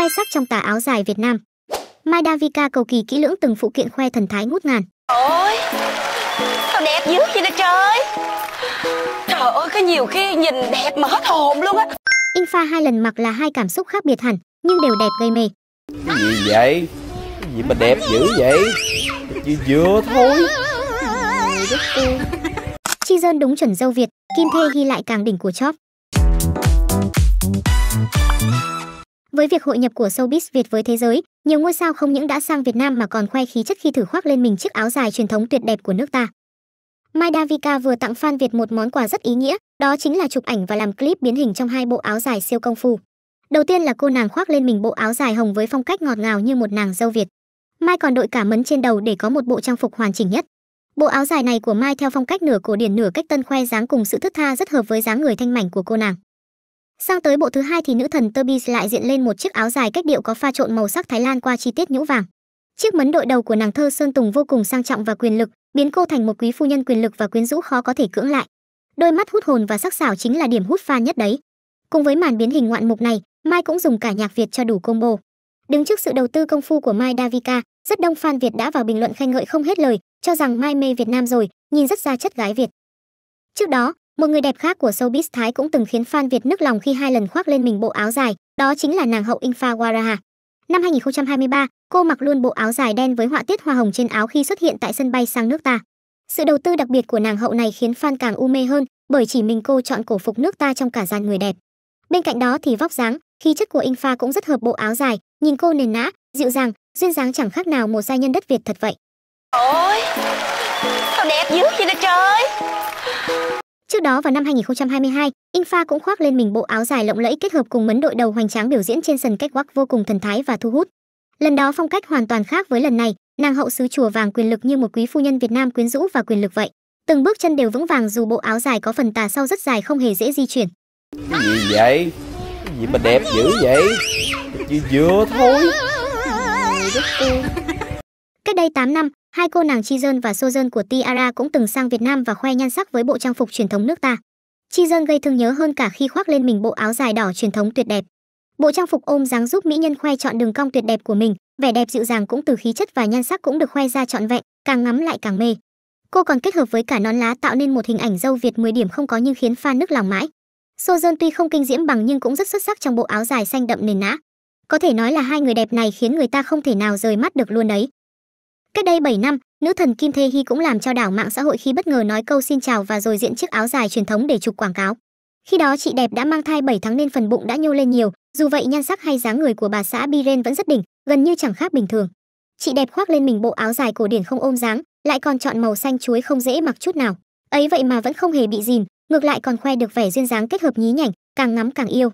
khoe sắc trong tà áo dài Việt Nam. Mai Davika cầu kỳ kỹ lưỡng từng phụ kiện khoe thần thái ngút ngàn. Ôi, sao đẹp dữ vậy nè trời Trời ơi, có nhiều khi nhìn đẹp mà hết hồn luôn á Infa hai lần mặc là hai cảm xúc khác biệt hẳn Nhưng đều đẹp gây mê Cái gì vậy? Cái gì mà đẹp dữ vậy? Chỉ vừa thôi Chi dân đúng chuẩn dâu Việt Kim Thê ghi lại càng đỉnh của chóp với việc hội nhập của showbiz Việt với thế giới, nhiều ngôi sao không những đã sang Việt Nam mà còn khoe khí chất khi thử khoác lên mình chiếc áo dài truyền thống tuyệt đẹp của nước ta. Mai Davika vừa tặng fan Việt một món quà rất ý nghĩa, đó chính là chụp ảnh và làm clip biến hình trong hai bộ áo dài siêu công phu. Đầu tiên là cô nàng khoác lên mình bộ áo dài hồng với phong cách ngọt ngào như một nàng dâu Việt. Mai còn đội cả mấn trên đầu để có một bộ trang phục hoàn chỉnh nhất. Bộ áo dài này của Mai theo phong cách nửa cổ điển nửa cách tân khoe dáng cùng sự thức tha rất hợp với dáng người thanh mảnh của cô nàng sang tới bộ thứ hai thì nữ thần turbis lại diện lên một chiếc áo dài cách điệu có pha trộn màu sắc thái lan qua chi tiết nhũ vàng chiếc mấn đội đầu của nàng thơ sơn tùng vô cùng sang trọng và quyền lực biến cô thành một quý phu nhân quyền lực và quyến rũ khó có thể cưỡng lại đôi mắt hút hồn và sắc sảo chính là điểm hút fan nhất đấy cùng với màn biến hình ngoạn mục này mai cũng dùng cả nhạc việt cho đủ combo đứng trước sự đầu tư công phu của mai davika rất đông fan việt đã vào bình luận khen ngợi không hết lời cho rằng mai mê việt nam rồi nhìn rất ra chất gái việt trước đó một người đẹp khác của showbiz Thái cũng từng khiến fan Việt nức lòng khi hai lần khoác lên mình bộ áo dài, đó chính là nàng hậu Infa Waraha. Năm 2023, cô mặc luôn bộ áo dài đen với họa tiết hoa hồng trên áo khi xuất hiện tại sân bay sang nước ta. Sự đầu tư đặc biệt của nàng hậu này khiến fan càng u mê hơn, bởi chỉ mình cô chọn cổ phục nước ta trong cả dàn người đẹp. Bên cạnh đó thì vóc dáng, khí chất của Infa cũng rất hợp bộ áo dài, nhìn cô nền nã, dịu dàng, duyên dáng chẳng khác nào một giai nhân đất Việt thật vậy. Ôi, sao đẹp dữ vậy nè trời Trước đó vào năm 2022, Infa cũng khoác lên mình bộ áo dài lộng lẫy kết hợp cùng mấn đội đầu hoành tráng biểu diễn trên sân cách catwalk vô cùng thần thái và thu hút. Lần đó phong cách hoàn toàn khác với lần này, nàng hậu sứ chùa vàng quyền lực như một quý phu nhân Việt Nam quyến rũ và quyền lực vậy. Từng bước chân đều vững vàng dù bộ áo dài có phần tà sau rất dài không hề dễ di chuyển. Cái gì vậy? Cái gì mà đẹp dữ vậy? Chỉ vừa thôi. Cách đây 8 năm, Hai cô nàng Chi dân và Sô dân của Tiara cũng từng sang Việt Nam và khoe nhan sắc với bộ trang phục truyền thống nước ta. Chi dân gây thương nhớ hơn cả khi khoác lên mình bộ áo dài đỏ truyền thống tuyệt đẹp. Bộ trang phục ôm dáng giúp mỹ nhân khoe chọn đường cong tuyệt đẹp của mình, vẻ đẹp dịu dàng cũng từ khí chất và nhan sắc cũng được khoe ra trọn vẹn, càng ngắm lại càng mê. Cô còn kết hợp với cả nón lá tạo nên một hình ảnh dâu Việt 10 điểm không có nhưng khiến fan nước lòng mãi. Sô dân tuy không kinh diễm bằng nhưng cũng rất xuất sắc trong bộ áo dài xanh đậm nền nã. Có thể nói là hai người đẹp này khiến người ta không thể nào rời mắt được luôn đấy. Cách đây 7 năm, nữ thần Kim Thê Hy cũng làm cho đảo mạng xã hội khi bất ngờ nói câu xin chào và rồi diện chiếc áo dài truyền thống để chụp quảng cáo. Khi đó chị đẹp đã mang thai 7 tháng nên phần bụng đã nhô lên nhiều, dù vậy nhan sắc hay dáng người của bà xã Biren vẫn rất đỉnh, gần như chẳng khác bình thường. Chị đẹp khoác lên mình bộ áo dài cổ điển không ôm dáng, lại còn chọn màu xanh chuối không dễ mặc chút nào. Ấy vậy mà vẫn không hề bị dìn, ngược lại còn khoe được vẻ duyên dáng kết hợp nhí nhảnh, càng ngắm càng yêu.